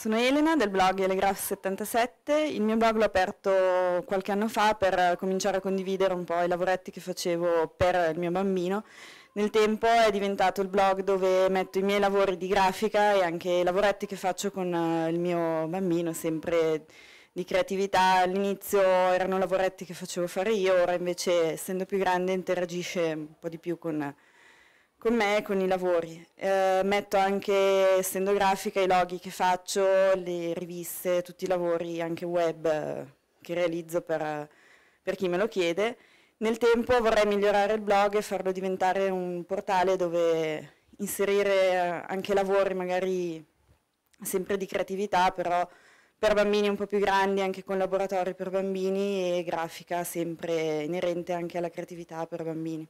Sono Elena del blog Elegraph77, il mio blog l'ho aperto qualche anno fa per cominciare a condividere un po' i lavoretti che facevo per il mio bambino. Nel tempo è diventato il blog dove metto i miei lavori di grafica e anche i lavoretti che faccio con eh, il mio bambino, sempre di creatività. All'inizio erano lavoretti che facevo fare io, ora invece essendo più grande interagisce un po' di più con con me e con i lavori. Eh, metto anche essendo grafica, i loghi che faccio, le riviste, tutti i lavori anche web eh, che realizzo per, eh, per chi me lo chiede. Nel tempo vorrei migliorare il blog e farlo diventare un portale dove inserire eh, anche lavori magari sempre di creatività, però per bambini un po' più grandi, anche con laboratori per bambini e grafica sempre inerente anche alla creatività per bambini.